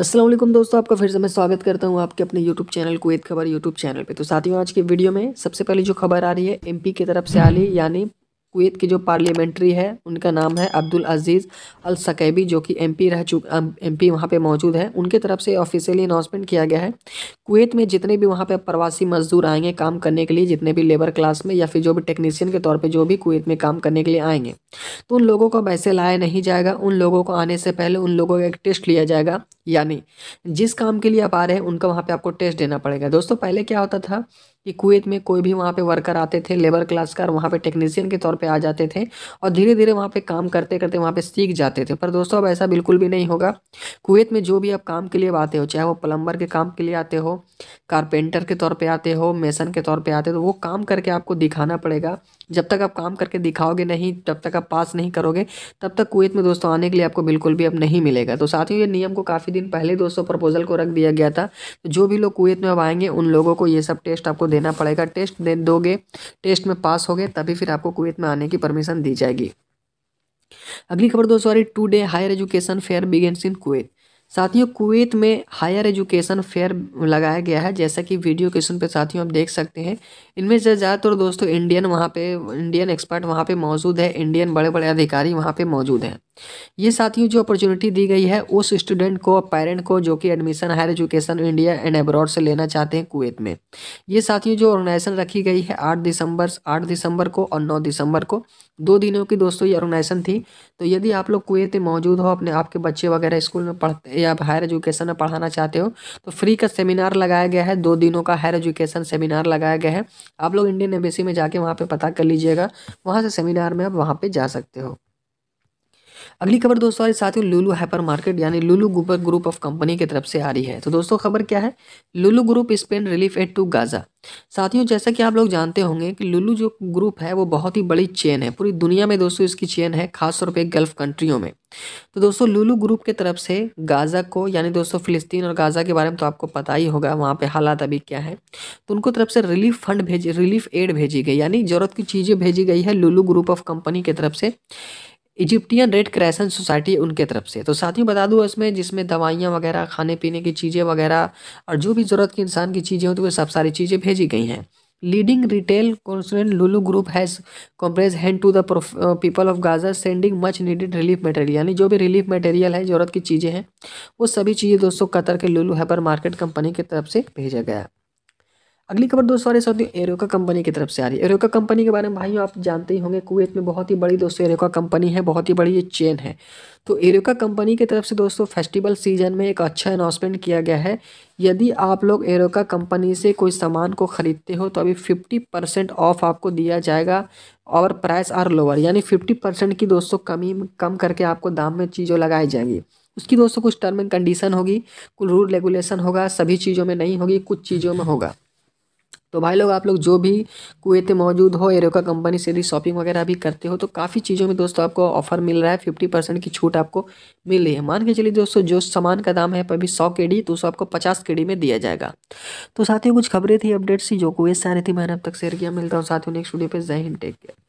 असलम दोस्तों आपका फिर से मैं स्वागत करता हूं आपके अपने YouTube चैनल कुवैत खबर YouTube चैनल पे तो साथियों आज के वीडियो में सबसे पहले जो खबर आ रही है एमपी की तरफ से आ रही यानी कुवैत के जो पार्लियामेंट्री है उनका नाम है अब्दुल अजीज़ अल सकैबी जो कि एमपी रह चुक एमपी वहाँ पे मौजूद है उनके तरफ से ऑफिशियली अनाउंसमेंट किया गया है कुवैत में जितने भी वहाँ पे प्रवासी मजदूर आएंगे काम करने के लिए जितने भी लेबर क्लास में या फिर जो भी टेक्नीशियन के तौर पर जो भी कुवैत में काम करने के लिए आएंगे तो उन लोगों को वैसे लाया नहीं जाएगा उन लोगों को आने से पहले उन लोगों का एक टेस्ट लिया जाएगा यानी जिस काम के लिए आप आ रहे हैं उनका वहाँ पे आपको टेस्ट देना पड़ेगा दोस्तों पहले क्या होता था कि कुवैत में कोई भी वहाँ पे वर्कर आते थे लेबर क्लास का वहाँ पे टेक्नीशियन के तौर पे आ जाते थे और धीरे धीरे वहाँ पे काम करते करते वहाँ पे सीख जाते थे पर दोस्तों अब ऐसा बिल्कुल भी नहीं होगा कुवैत में जो भी आप काम के लिए आते हो चाहे वो प्लम्बर के काम के लिए आते हो कारपेंटर के तौर पर आते हो मेसन के तौर पर आते हो तो वो काम करके आपको दिखाना पड़ेगा जब तक आप काम करके दिखाओगे नहीं तब तक आप पास नहीं करोगे तब तक कुवैत में दोस्तों आने के लिए आपको बिल्कुल भी अब नहीं मिलेगा तो साथ ही ये नियम को काफ़ी दिन पहले दोस्तों प्रपोजल को रख दिया गया था तो जो भी लोग कुवैत में अब आएंगे उन लोगों को ये सब टेस्ट आपको देना पड़ेगा टेस्ट दे दोगे टेस्ट में पास गए तभी फिर आपको कुवैत में आने की परमिशन दी जाएगी अगली खबर दोस्तों आ रही today higher education fair begins in Kuwait साथियों कुवैत में हायर एजुकेशन फेयर लगाया गया है जैसा कि वीडियो क्वेश्चन पे साथियों आप देख सकते हैं इनमें से ज़्यादातर दोस्तों इंडियन वहाँ पे इंडियन एक्सपर्ट वहाँ पे मौजूद है इंडियन बड़े बड़े अधिकारी वहाँ पे मौजूद हैं ये साथियों जो अपॉर्चुनिटी दी गई है उस स्टूडेंट को पेरेंट को जो कि admission higher education India and abroad से लेना चाहते हैं कुवैत में ये साथियों जो ऑर्गेनाइजेशन रखी गई है आठ दिसंबर आठ दिसंबर को और नौ दिसंबर को दो दिनों की दोस्तों ये ऑर्गेनाइजेशन थी तो यदि आप लोग कुवैत में मौजूद हो अपने आपके बच्चे वगैरह स्कूल में पढ़ते या हायर एजुकेशन में पढ़ाना चाहते हो तो फ्री का सेमिनार लगाया गया है दो दिनों का हायर एजुकेशन सेमिनार लगाया गया है आप लोग इंडियन एम्बेसी में जाके वहाँ पर पता कर लीजिएगा वहाँ से सेमिनार में आप वहाँ पर जा सकते हो अगली खबर दोस्तों हमारे साथ ही लुलू हाइपर मार्केट यानी लुलू ग्रुप ऑफ कंपनी की तरफ से आ रही है तो दोस्तों खबर क्या है Lulu group spends relief aid to Gaza साथियों जैसा कि आप लोग जानते होंगे कि लुलू जो ग्रुप है वो बहुत ही बड़ी चेन है पूरी दुनिया में दोस्तों इसकी चेन है खासतौर पर गल्फ कंट्रियों में तो दोस्तों लुलू ग्रुप की तरफ से गाज़ा को यानी दोस्तों फ़िलिस्तीन और गाज़ा के बारे में तो आपको पता ही होगा वहाँ पे हालात अभी क्या है तो उनको तरफ से रिलीफ फंड भेजी रिलीफ एड भेजी गई यानी ज़रूरत की चीज़ें भेजी गई है लुलू ग्रुप ऑफ कंपनी की तरफ से इजिप्टियन रेड क्रैसन सोसाइटी उनके तरफ से तो साथियों बता दूँ इसमें जिसमें दवाइयाँ वगैरह खाने पीने की चीज़ें वगैरह और जो भी ज़रूरत की इंसान की चीज़ें होती है वो सब सारी चीज़ें भेजी गई हैं leading retail concern Lulu group has comprise hand to the people of Gaza sending much needed relief material यानी जो भी रिलीफ मटेरियल है ज़रूरत की चीज़ें हैं वो सभी चीज़ें दोस्तों कतर के लुलू हैपर मार्केट कंपनी की तरफ से भेजा गया अगली खबर दोस्तों आ रही है एरोका कंपनी की तरफ से आ रही है एरोका कंपनी के बारे में भाइयों आप जानते ही होंगे कुवैत में बहुत ही बड़ी दोस्तों एरोका कंपनी है बहुत ही बड़ी ये चेन है तो एरोका कंपनी की तरफ से दोस्तों फेस्टिवल सीजन में एक अच्छा अनाउंसमेंट किया गया है यदि आप लोग एरोका कंपनी से कोई सामान को ख़रीदते हो तो अभी फिफ्टी परसेंट ऑफ आपको दिया जाएगा और प्राइस आर लोअर यानी फिफ्टी परसेंट की दोस्तों कमी कम करके आपको दाम में चीज़ें लगाई जाएंगी उसकी दोस्तों कुछ टर्म एंड कंडीशन होगी कुछ रूल रेगुलेशन होगा सभी चीज़ों में नहीं होगी कुछ चीज़ों में होगा तो भाई लोग आप लोग जो भी कुएते मौजूद हो एरोका कंपनी से यदि शॉपिंग वगैरह भी करते हो तो काफ़ी चीज़ों में दोस्तों आपको ऑफर मिल रहा है फिफ्टी परसेंट की छूट आपको मिल रही है मान के चलिए दोस्तों जो सामान का दाम है अभी सौ के डी तो उसको आपको पचास के डी में दिया जाएगा तो साथियों कुछ खबरें थी अपडेट्स थी जो कुएत से आ रही थी मैंने अब तक शेयर किया मिलता हूँ साथियों नेक्स्ट वीडियो पर जहन टेक किया